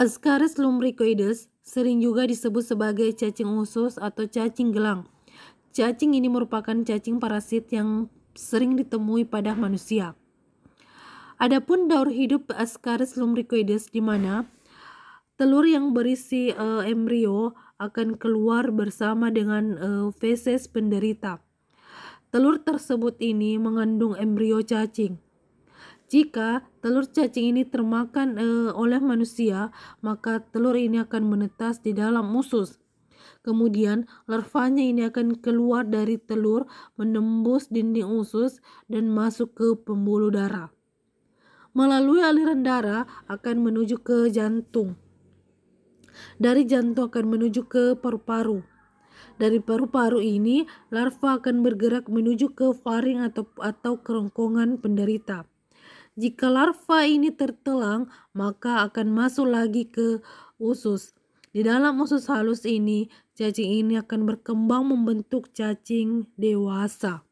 Ascaris lumbricoides sering juga disebut sebagai cacing usus atau cacing gelang. Cacing ini merupakan cacing parasit yang sering ditemui pada manusia. Adapun daur hidup Ascaris lumbricoides di mana telur yang berisi uh, embrio akan keluar bersama dengan uh, feses penderita. Telur tersebut ini mengandung embrio cacing. Jika telur cacing ini termakan e, oleh manusia, maka telur ini akan menetas di dalam usus. Kemudian larvanya ini akan keluar dari telur, menembus dinding usus dan masuk ke pembuluh darah. Melalui aliran darah akan menuju ke jantung. Dari jantung akan menuju ke paru-paru. Dari paru-paru ini, larva akan bergerak menuju ke faring atau atau kerongkongan penderita. Jika larva ini tertelang, maka akan masuk lagi ke usus. Di dalam usus halus ini, cacing ini akan berkembang membentuk cacing dewasa.